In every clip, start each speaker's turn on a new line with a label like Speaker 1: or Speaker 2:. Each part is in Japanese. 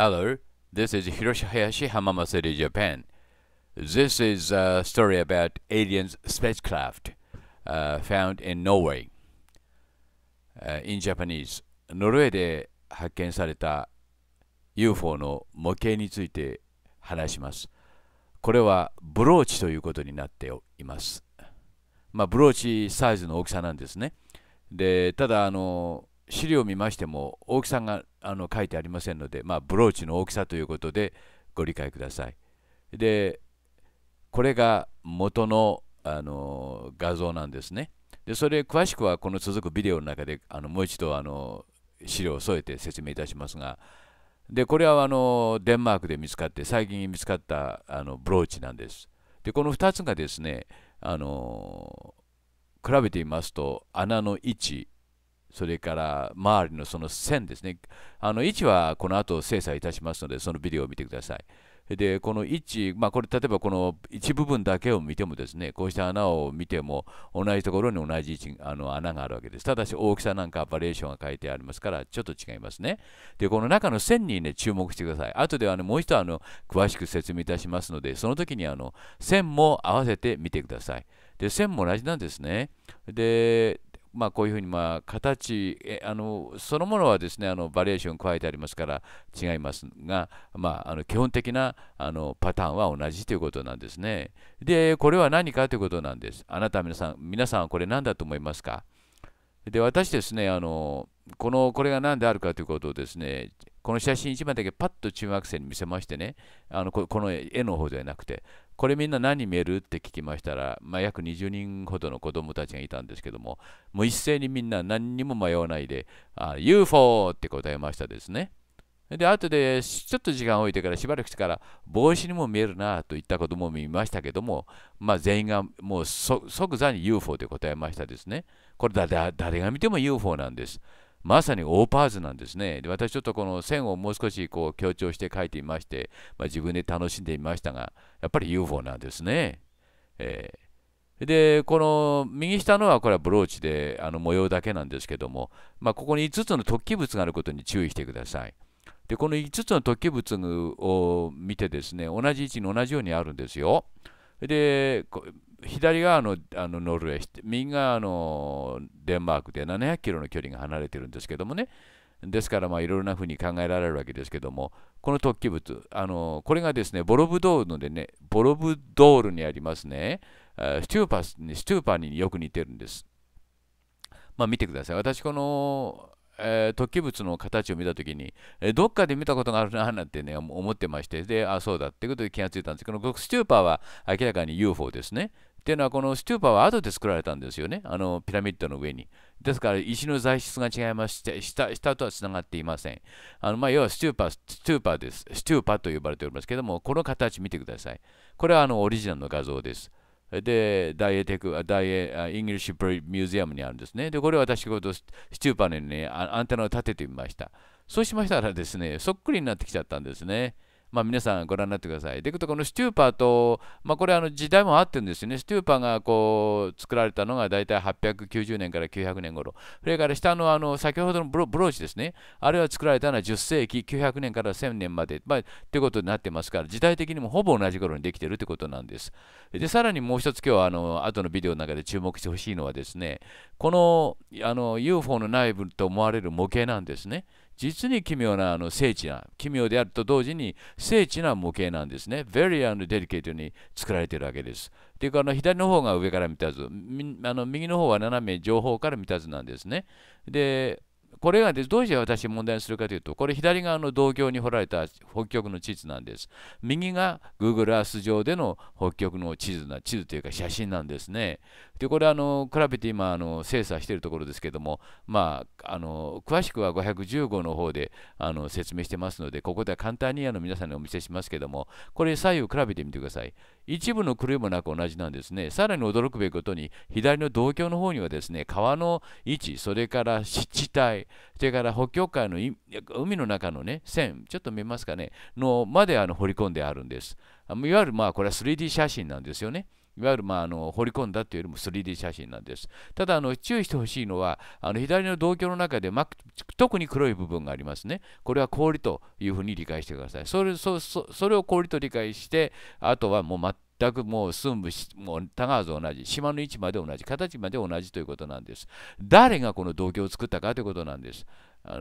Speaker 1: Hello, this is Hiroshi Hayashi, Hamama s e t y Japan. This is a story about aliens spacecraft uh, found in Norway. Uh, in Japanese, ノルウェーで発見された UFO の模型について話します。これはブローチということになっています。まあ、ブローチサイズの大きさなんですね。で、ただ、あの、資料を見ましても大きさがあの書いてありませんので、まあ、ブローチの大きさということでご理解ください。でこれが元のあの画像なんですね。でそれ詳しくはこの続くビデオの中であのもう一度あの資料を添えて説明いたしますがでこれはあのデンマークで見つかって最近見つかったあのブローチなんです。でこの2つがですねあの比べてみますと穴の位置それから周りのその線ですね。あの位置はこの後精査いたしますので、そのビデオを見てください。でこの位置、まあ、これ例えばこの一部分だけを見てもですねこうした穴を見ても同じところに同じ位置あの穴があるわけですただし大きさなんかバリエーションが書いてありますからちょっと違いますねでこの中の線にね注目してください後では、ね、もう一度あの詳しく説明いたしますのでその時にあの線も合わせてみてくださいで線も同じなんですねでまあ、こういうふうにまあ形えあのそのものはですねあのバリエーション加えてありますから違いますが、まあ、あの基本的なあのパターンは同じということなんですね。でこれは何かということなんです。あなた皆さん皆さんはこれ何だと思いますかで私ですねあのこのこれが何であるかということをですねこの写真1枚だけパッと中学生に見せましてね、あのこの絵の方ではなくて、これみんな何見えるって聞きましたら、まあ、約20人ほどの子供たちがいたんですけども、もう一斉にみんな何にも迷わないで、UFO って答えましたですね。で、後でちょっと時間を置いてからしばらくしてから帽子にも見えるなといったことも見ましたけども、まあ、全員がもう即座に UFO で答えましたですね。これ誰が見ても UFO なんです。まさにオーパーズなんですね。で私ちょっとこの線をもう少しこう強調して書いてみまして、まあ、自分で楽しんでみましたが、やっぱり UFO なんですね。えー、で、この右下のはこれはブローチであの模様だけなんですけども、まあ、ここに5つの突起物があることに注意してください。で、この5つの突起物を見てですね、同じ位置に同じようにあるんですよ。で、左側のあのノルウェー右側のデンマークで700キロの距離が離れてるんですけどもねですからまあいろいろなふうに考えられるわけですけどもこの突起物あのこれがですねボロブドールのでねボロブドールにありますねスチューパススチューパーによく似てるんですまあ見てください私このえー、突起物の形を見たときに、えー、どっかで見たことがあるななんてね思ってましてであそうだってことで気がついたんですけどこのスチューパーは明らかに UFO ですねっていうのは、このストゥーパーは後で作られたんですよね、あのピラミッドの上に。ですから、石の材質が違いまして、下下とはつながっていません。あのまあ、要はストゥーパー、ストゥーパーです。ストゥーパーと呼ばれておりますけども、この形見てください。これはあのオリジナルの画像です。で、ダイエテク、ダイエ、イングリッシュミュージアムにあるんですね。で、これ私、とスチューパーにね、アンテナを立ててみました。そうしましたらですね、そっくりになってきちゃったんですね。まあ、皆さんご覧になってください。で、このスチューパーと、まあ、これあの時代もあってるんですよね。スチューパーがこう作られたのが大体890年から900年頃。それから下のあの先ほどのブローチですね。あれは作られたのは10世紀900年から1000年まで、まあ、ということになってますから、時代的にもほぼ同じ頃にできてるということなんです。で、さらにもう一つ今日あの後のビデオの中で注目してほしいのはですね、このあの UFO の内部と思われる模型なんですね。実に奇妙なあの精緻な、奇妙であると同時に精緻な模型なんですね。very and e l i c a t e に作られているわけです。というかあの左の方が上から見た図、あの右の方は斜め上方から見た図なんですね。で、これがですどうして私問題にするかというと、これ左側の同郷に掘られた北極の地図なんです。右が Google Earth 上での北極の地図な、地図というか写真なんですね。でこれあの比べて今あの精査しているところですけども、まあ、あの詳しくは510号の方であの説明してますのでここでは簡単にあの皆さんにお見せしますけどもこれ左右比べてみてください一部の狂いもなく同じなんですねさらに驚くべきことに左の同鏡の方にはですね川の位置それから湿地帯それから北極海の海の中のね線ちょっと見えますかねのまであの掘り込んであるんですいわゆるまあこれは 3D 写真なんですよねいわゆる、まあ、あの彫り込んだというよりも 3D 写真なんです。ただあの注意してほしいのはあの左の動居の中で、ま、特に黒い部分がありますね。これは氷というふうに理解してください。それそそれを氷と理解してあとはもう全くもう寸部もう田川と同じ島の位置まで同じ形まで同じということなんです。誰がこの動居を作ったかということなんです。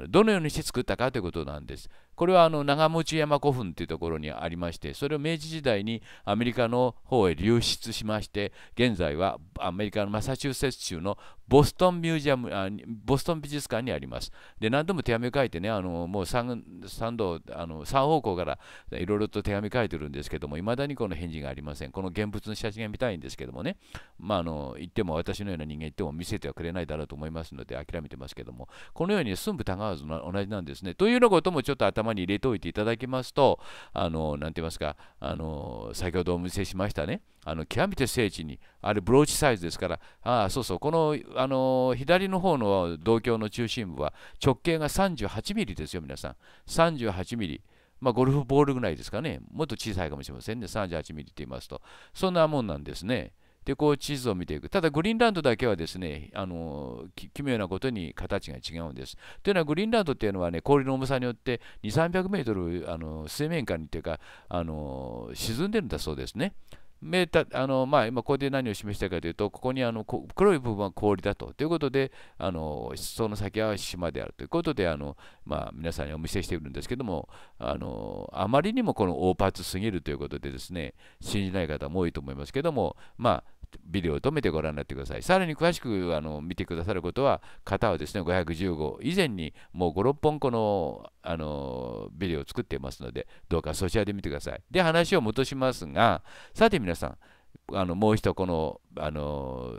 Speaker 1: どのようにして作ったかということなんです。これはあの長持山古墳というところにありまして、それを明治時代にアメリカの方へ流出しまして、現在はアメリカのマサチューセッツ州のボストンミュージアムあ、ボストン美術館にあります。で、何度も手紙書いてね、あのもう 3, 3度あの、3方向からいろいろと手紙書いてるんですけども、いまだにこの返事がありません。この現物の写真が見たいんですけどもね、まあ、あの言っても私のような人間言っても見せてはくれないだろうと思いますので、諦めてますけども、このように寸たがわず同じなんですね。というようなこともちょっと頭に入れておいていただきますと、あの、なて言いますか、あの、先ほどお見せしましたね、あの、極めて精緻に、あれブローチサイズですから、ああそうそう、この、あの左の方の銅鏡の中心部は直径が38ミリですよ、皆さん。38ミリ。まあ、ゴルフボールぐらいですかね。もっと小さいかもしれませんね。38ミリって言いますと。そんなもんなんですね。で、こう地図を見ていく。ただ、グリーンランドだけはですね、あの奇妙なことに形が違うんです。というのは、グリーンランドっていうのはね、氷の重さによって2、300メートルあの水面下にというか、あの沈んでるんだそうですね。メータあのまあ、今ここで何を示したかというと、ここにあの黒い部分は氷だと。ということで、あのその先は島であるということで、あのまあ、皆さんにお見せしているんですけども、あのあまりにもこの大パーツすぎるということでですね、信じない方も多いと思いますけども、まあ、ビデオを止めてご覧になってください。さらに詳しくあの見てくださることは、型はですね、515以前にもう5、6本このあのビデオを作っていますので、どうかそちらで見てください。で、話を戻しますが、さて皆さん、あのもう一度この、あの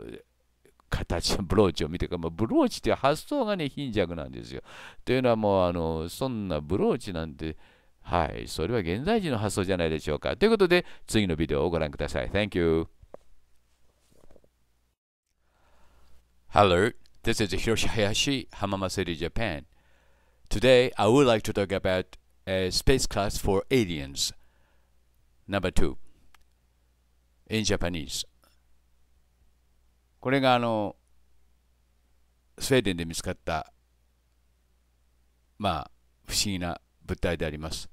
Speaker 1: 形のブローチを見てか、まい。ブローチっていう発想がね、貧弱なんですよ。というのはもう、あのそんなブローチなんて、はい、それは現在時の発想じゃないでしょうか。ということで、次のビデオをご覧ください。Thank you. Hello, this is Hiroshi Hayashi, Hamama City, Japan. Today, I would like to talk about a space class for aliens. Number two, in Japanese. これがあの、スウェーデンで見つかった、まあ、不思議な物体であります。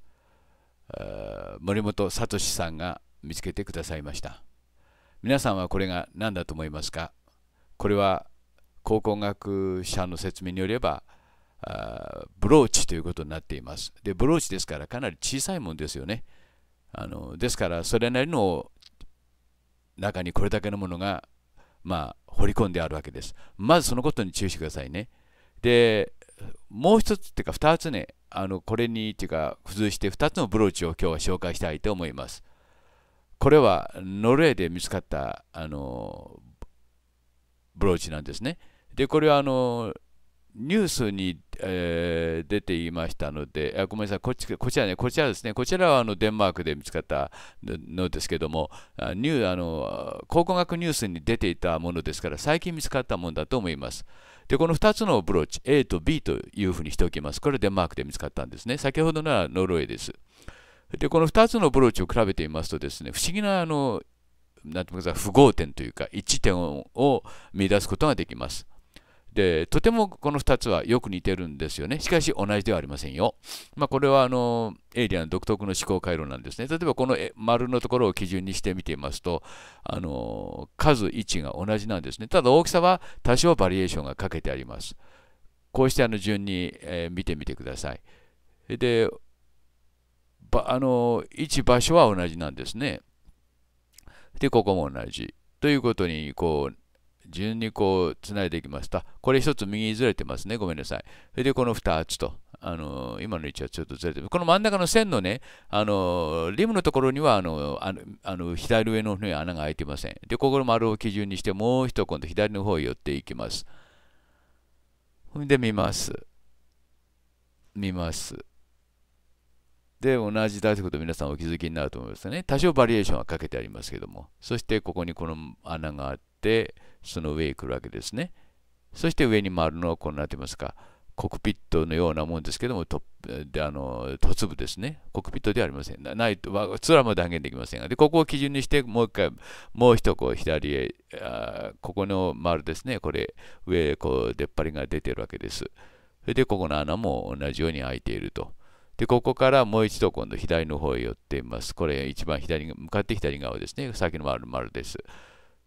Speaker 1: 森本聡さんが見つけてくださいました。皆さんはこれが何だと思いますかこれは考古学者の説明によればブローチということになっていますでブローチですからかなり小さいもんですよねあのですからそれなりの中にこれだけのものがまあ掘り込んであるわけですまずそのことに注意してくださいねでもう一つっていうか2つねあのこれにっていうか付随して2つのブローチを今日は紹介したいと思いますこれはノルウェーで見つかったあのブローチなんですね。で、これはあのニュースに、えー、出ていましたので、あごめんなさい、こっちこちらね、こちらですね、こちらはあのデンマークで見つかったのですけども、ニュあの考古学ニュースに出ていたものですから、最近見つかったものだと思います。で、この2つのブローチ、A と B というふうにしておきます。これデンマークで見つかったんですね。先ほどのはノルウェーです。で、この2つのブローチを比べてみますとですね、不思議なあのなんていうか不合点というか、一致点を見出すことができます。でとてもこの2つはよく似てるんですよね。しかし同じではありませんよ。まあ、これはあのエイリアン独特の思考回路なんですね。例えばこの丸のところを基準にしてみていますとあの数位置が同じなんですね。ただ大きさは多少バリエーションがかけてあります。こうしてあの順に、え見てみてください。であの位置場所は同じなんですね。でここも同じ。ということにこう順にこうつないでいきますと、これ1つ右にずれてますね、ごめんなさい。それでこの2つと、あの今の位置はちょっとずれてる。この真ん中の線のね、あのリムのところにはあのあの左上の方に穴が開いてません。で、ここの丸を基準にして、もう一度今度左の方へ寄っていきます。ほんで見ます。見ます。で、同じだということ皆さんお気づきになると思いますね。多少バリエーションはかけてありますけども。そして、ここにこの穴があって、その上へ来るわけですね。そして上に回るのはこうなってますか。コクピットのようなもんですけども、トあの突部ですね。コクピットではありません。ないと、まあ、ツアーも断言できませんが、で、ここを基準にして、もう一回、もう一こう左へあ、ここの丸ですね、これ、上へこう出っ張りが出てるわけです。それで、ここの穴も同じように開いていると。で、ここからもう一度今度左の方へ寄っています。これ、一番左、に向かって左側ですね。先の丸丸です。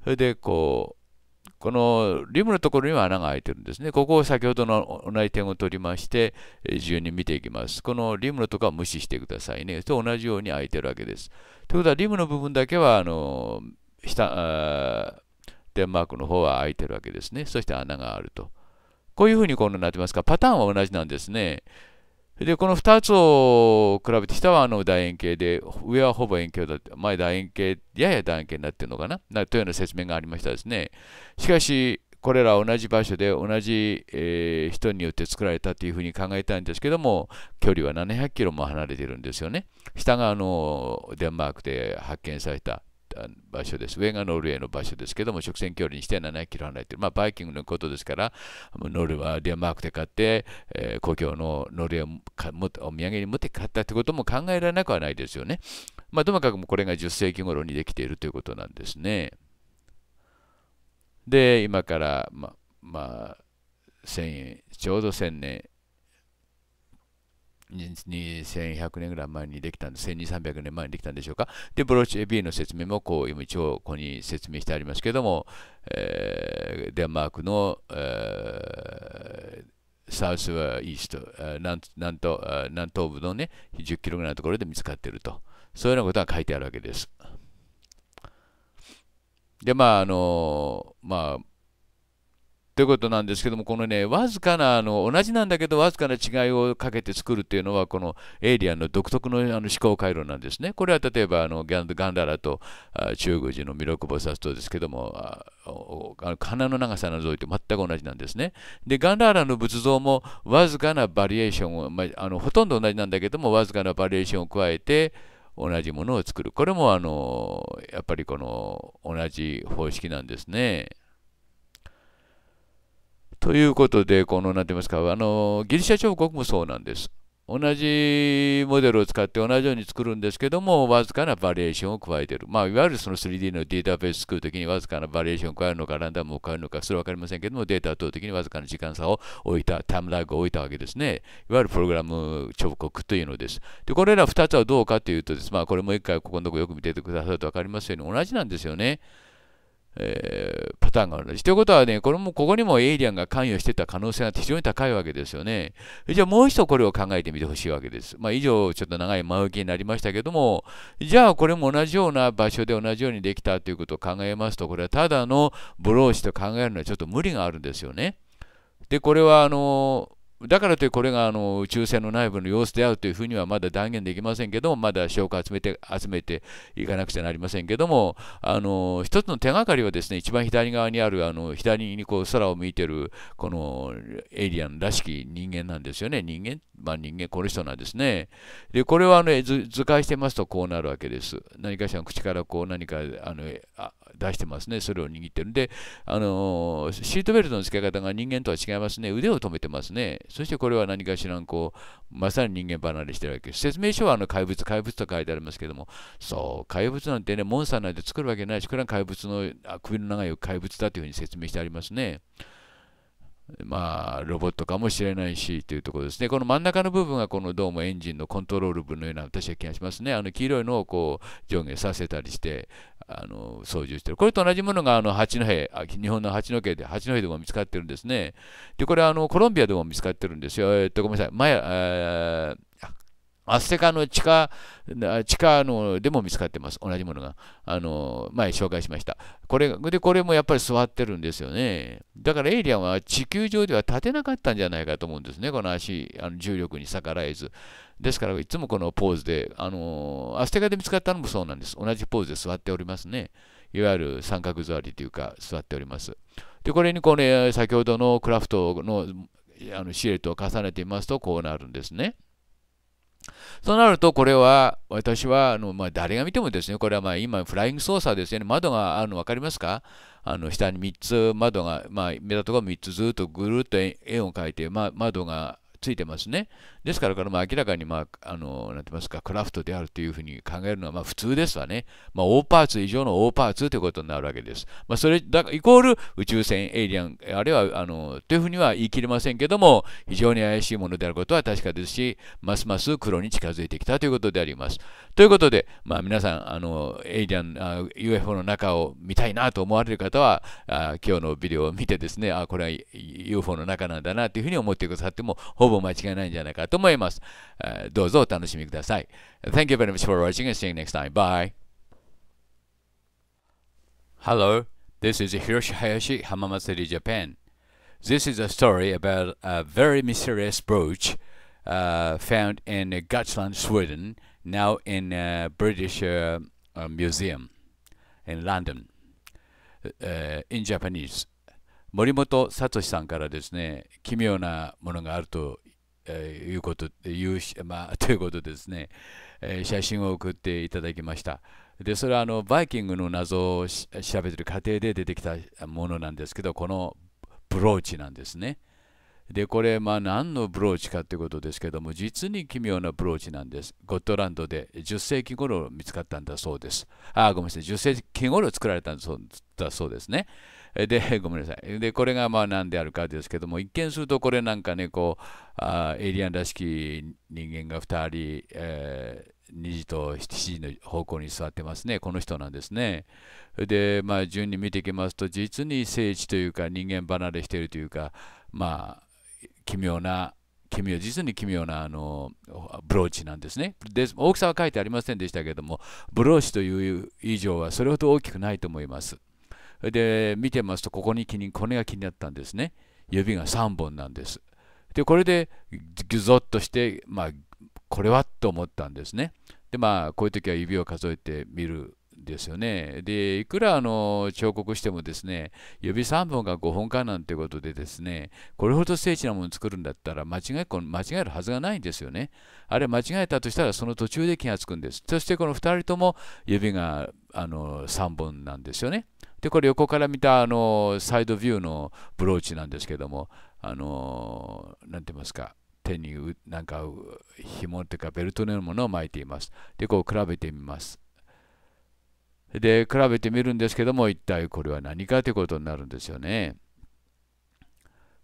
Speaker 1: それで、こう、このリムのところには穴が開いてるんですね。ここを先ほどの同じ点を取りまして、順に見ていきます。このリムのところは無視してくださいね。と同じように開いてるわけです。ということは、リムの部分だけは、あの、下、デンマークの方は開いてるわけですね。そして穴があると。こういうふうにこのなってますか。パターンは同じなんですね。で、この2つを比べて、下はあの楕円形で、上はほぼ円形だって、前楕円形、やや楕円形になってるのかななというような説明がありましたですね。しかし、これら同じ場所で同じ、えー、人によって作られたというふうに考えたいんですけども、距離は700キロも離れてるんですよね。下があのデンマークで発見された場所です。上がノルウェーの場所ですけども、直線距離にして7キロ離れてる。まあ、バイキングのことですから、ノルウェー、デンマークで買って、えー、故郷のノルウェーをもお土産に持って買ったってことも考えられなくはないですよね。まあ、ともかくこれが10世紀頃にできているということなんですね。で、今から、ま、まあ、1000円、ちょうど1000年、2100年ぐらい前にできたんで、1200、300年前にできたんでしょうか。で、ブローチ AB の説明もこう、今一応ここに説明してありますけども、えー、デンマークの、えーサウスはイースト、南南東南東部のね、10キロぐらいのところで見つかっていると。そういうようなことが書いてあるわけです。で、まあ、あの、まあ、ということなんですけどもこのねわずかなあの同じなんだけどわずかな違いをかけて作るっていうのはこのエイリアンの独特のあの思考回路なんですね。これは例えばあのガンダラと中宮寺の弥勒菩薩とですけども鼻の長さの像いて全く同じなんですね。でガンダーラの仏像もわずかなバリエーションを、まあ、あのほとんど同じなんだけどもわずかなバリエーションを加えて同じものを作るこれもあのやっぱりこの同じ方式なんですね。ということで、この、なんて言いますか、あの、ギリシャ彫刻もそうなんです。同じモデルを使って同じように作るんですけども、わずかなバリエーションを加えている。まあ、いわゆるその 3D のデータベース作るときにわずかなバリエーションを加えるのか、ランダムを加えるのか、それは分かりませんけども、データを取るときにわずかな時間差を置いた、タイムラグを置いたわけですね。いわゆるプログラム彫刻というのです。で、これら2つはどうかというとです、まあ、これも一回ここのところよく見ててくださると分かりますように、同じなんですよね。えー、パターンがあるんです。ということはね、これもここにもエイリアンが関与してた可能性が非常に高いわけですよね。じゃあもう一度これを考えてみてほしいわけです。まあ、以上、ちょっと長い前置きになりましたけども、じゃあこれも同じような場所で同じようにできたということを考えますと、これはただのブローシと考えるのはちょっと無理があるんですよね。で、これはあのーだからといってこれがあの宇宙船の内部の様子であるというふうにはまだ断言できませんけどもまだ証拠を集めて集めていかなくちゃなりませんけどもあの一つの手がかりはですね一番左側にあるあの左にこう空を向いてるこのエイリアンらしき人間なんですよね人間まあ人間この人なんですねでこれはあの図解してますとこうなるわけです何かしら口からこう何かあの出してますね、それを握ってる。で、あのシートベルトの付け方が人間とは違いますね、腕を止めてますね、そしてこれは何かしらこう、まさに人間離れしてるわけです。説明書はあの怪物、怪物と書いてありますけども、そう、怪物なんてね、モンスターなんて作るわけないし、これは怪物の、あ首の長い怪物だというふうに説明してありますね。まあ、ロボットかもしれないしというところですね。この真ん中の部分がこのどうもエンジンのコントロール部のような私は気がしますね。あの黄色いのをこう上下させたりしてあの操縦してる。これと同じものがあの八戸、日本の八戸で八戸でも見つかってるんですね。で、これあのコロンビアでも見つかってるんですよ。えー、っと、ごめんなさい。前えーアステカの地下、地下のでも見つかってます。同じものが。あの、前紹介しました。これ、で、これもやっぱり座ってるんですよね。だからエイリアンは地球上では立てなかったんじゃないかと思うんですね。この足、あの重力に逆らえず。ですから、いつもこのポーズで、あの、アステカで見つかったのもそうなんです。同じポーズで座っておりますね。いわゆる三角座りというか、座っております。で、これにこれ、ね、先ほどのクラフトのあのシルエットを重ねてみますと、こうなるんですね。となると、これは私はあの、まあ、誰が見てもですね、これはまあ今、フライング操作ですよね、窓があるの分かりますかあの下に3つ窓が、まあ、目立とが3つずっとぐるっと円を描いて、ま、窓がついてますね。ですから、これも明らかに、まあ、あの、なんて言いますか、クラフトであるというふうに考えるのは、まあ、普通ですわね。まあ、大パーツ以上の大パーツということになるわけです。まあ、それ、だイコール宇宙船、エイリアン、あるいは、あの、というふうには言い切れませんけども、非常に怪しいものであることは確かですし、ますます黒に近づいてきたということであります。ということで、まあ、皆さん、あの、エイリアン、あ UFO の中を見たいなと思われる方は、あ今日のビデオを見てですね、あ、これは UFO の中なんだなというふうに思ってくださっても、ほぼ間違いないんじゃないかと思います。どうぞお楽しみください。Thank you very much for watching and see you next time. Bye! Hello, this is Hiroshi Hayashi Hamamasuri t Japan. This is a story about a very mysterious brooch uh, found in Gotland, Sweden, now in a uh, British museum in London, in Japanese. 森本聡さんからですね奇妙なものがあるとえいうこと、いうまあ、ということですね、えー、写真を送っていただきました。で、それはあのバイキングの謎を調べてる過程で出てきたものなんですけど、このブローチなんですね。で、これ、まあ、何のブローチかということですけども、実に奇妙なブローチなんです。ゴットランドで10世紀頃見つかったんだそうです。あ、ごめんなさい、10世紀頃作られたんだそうですね。で、ごめんなさい。で、これがまあ何であるかですけども、一見するとこれなんかね、こう、あエイリアンらしき人間が2人、えー2時と7時の方向に座ってますね、この人なんですね。で、まあ、順に見ていきますと、実に聖地というか、人間離れしているというか、まあ、奇妙な、奇妙、実に奇妙なあのブローチなんですねで。大きさは書いてありませんでしたけども、ブローチという以上はそれほど大きくないと思います。で見てますとここに気に骨が気になったんですね指が3本なんですでこれでギュゾッとして、まあ、これはと思ったんですねでまあこういう時は指を数えてみるですよね。で、いくらあの彫刻してもですね、指3本が5本かなんてことでですね、これほど精緻なものを作るんだったら間違え間違えるはずがないんですよね。あれ間違えたとしたらその途中で気がつくんです。そしてこの2人とも指があの3本なんですよね。で、これ横から見たあのサイドビューのブローチなんですけども、あの、なて言いますか、手になんか紐っていうかベルトのようなものを巻いています。で、こう比べてみます。で比べてみるんですけども一体これは何かということになるんですよね。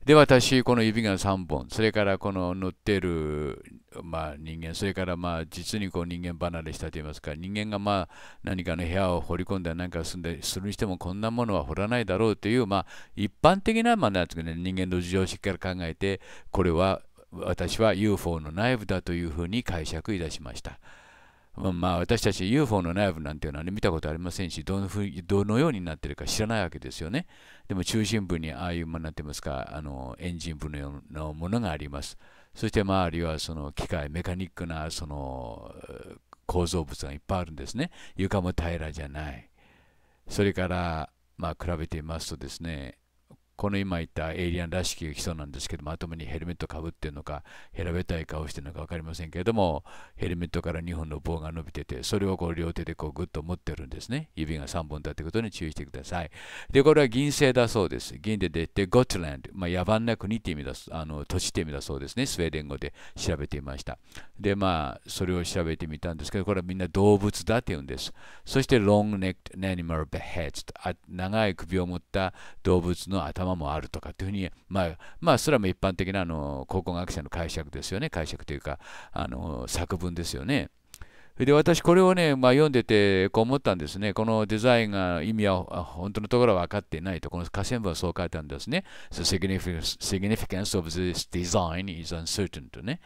Speaker 1: で私この指が3本それからこの塗っている、まあ、人間それからまあ実にこう人間離れしたといいますか人間がまあ何かの部屋を掘り込んだり何かすんでするにしてもこんなものは掘らないだろうというまあ一般的なまあなんですかね人間の事情をしっかり考えてこれは私は UFO の内部だというふうに解釈いたしました。まあ、私たち UFO の内部なんていうのは、ね、見たことありませんしどのふどのようになってるか知らないわけですよねでも中心部にああいうものになってますかあのエンジン部のようなものがありますそして周りはその機械メカニックなその構造物がいっぱいあるんですね床も平らじゃないそれからまあ比べてみますとですねこの今言ったエイリアンらしき人なんですけども、頭にヘルメットかぶってるのか、平べたい顔してるのか分かりませんけれども、ヘルメットから2本の棒が伸びてて、それをこう両手でこうグッと持ってるんですね。指が3本だってことに注意してください。で、これは銀製だそうです。銀で出て、ゴットランド、まあ、野蛮な国って意味だ、あの、土地って意味だそうですね。スウェーデン語で調べてみました。で、まあ、それを調べてみたんですけど、これはみんな動物だって言うんです。そして、ロングネック、アニマル、ベヘッド、長い首を持った動物の頭仲もあるとかっていうふうに、まあ、まあ、それはも一般的なあの考古学者の解釈ですよね、解釈というか、あの作文ですよね。で私これをね、まあ、読んでてこう思ったんですね。このデザインが意味は本当のところは分かっていないと。この下線部はそう書いてあるんですね。The significance of this design is uncertain とね。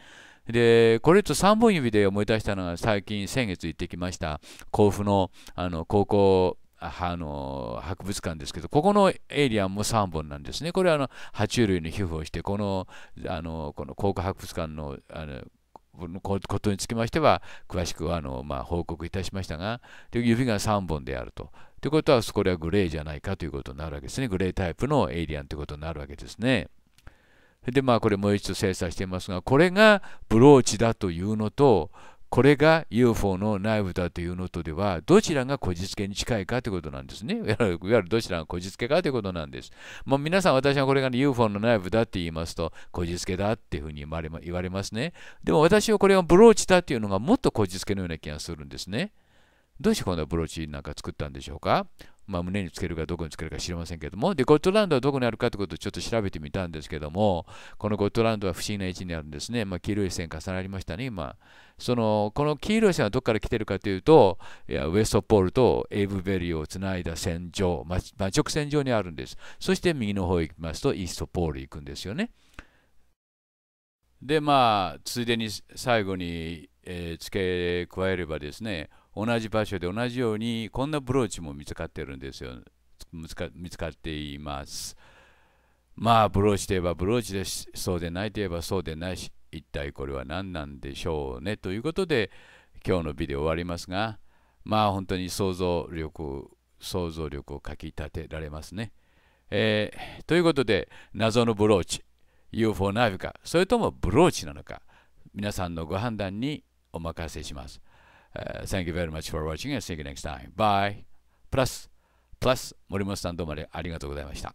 Speaker 1: で、これと3本指で思い出したのが最近先月行ってきました甲府のあの高校あの博物館ですけど、ここのエイリアンも3本なんですね。これはあの爬虫類の皮膚をして、このあのこの考古博物館のあのことにつきましては、詳しくはあの、まあ、報告いたしましたが、で指が3本であると。ということは、これはグレーじゃないかということになるわけですね。グレータイプのエイリアンということになるわけですね。で、まあ、これもう一度精査していますが、これがブローチだというのと、これが UFO の内部だというのとでは、どちらがこじつけに近いかということなんですね。いわゆるどちらがこじつけかということなんです。まあ、皆さん、私はこれが、ね、UFO の内部だって言いますと、こじつけだっていうふうに言われますね。でも私はこれがブローチだっていうのがもっとこじつけのような気がするんですね。どうしてこんなブローチなんか作ったんでしょうかまあ、胸につけるかどこにつけるか知りませんけども、で、ゴットランドはどこにあるかということをちょっと調べてみたんですけども、このゴットランドは不思議な位置にあるんですね。まあ、黄色い線重なりましたね、今。その、この黄色い線はどこから来てるかというと、いやウエストポールとエイブベリーをつないだ線上、まあ、直線上にあるんです。そして右の方へ行きますと、イーストポール行くんですよね。で、まあ、ついでに最後に、えー、付け加えればですね、同じ場所で同じようにこんなブローチも見つかってるんですよ見つかっていますまあブローチといえばブローチですそうでないといえばそうでないし一体これは何なんでしょうねということで今日のビデオ終わりますがまあ本当に想像力想像力をかき立てられますね、えー、ということで謎のブローチ UFO ナビかそれともブローチなのか皆さんのご判断にお任せします thank you very much for watching and see you next time. Bye. プラス、プラス、森本さんどうもありがとうございました。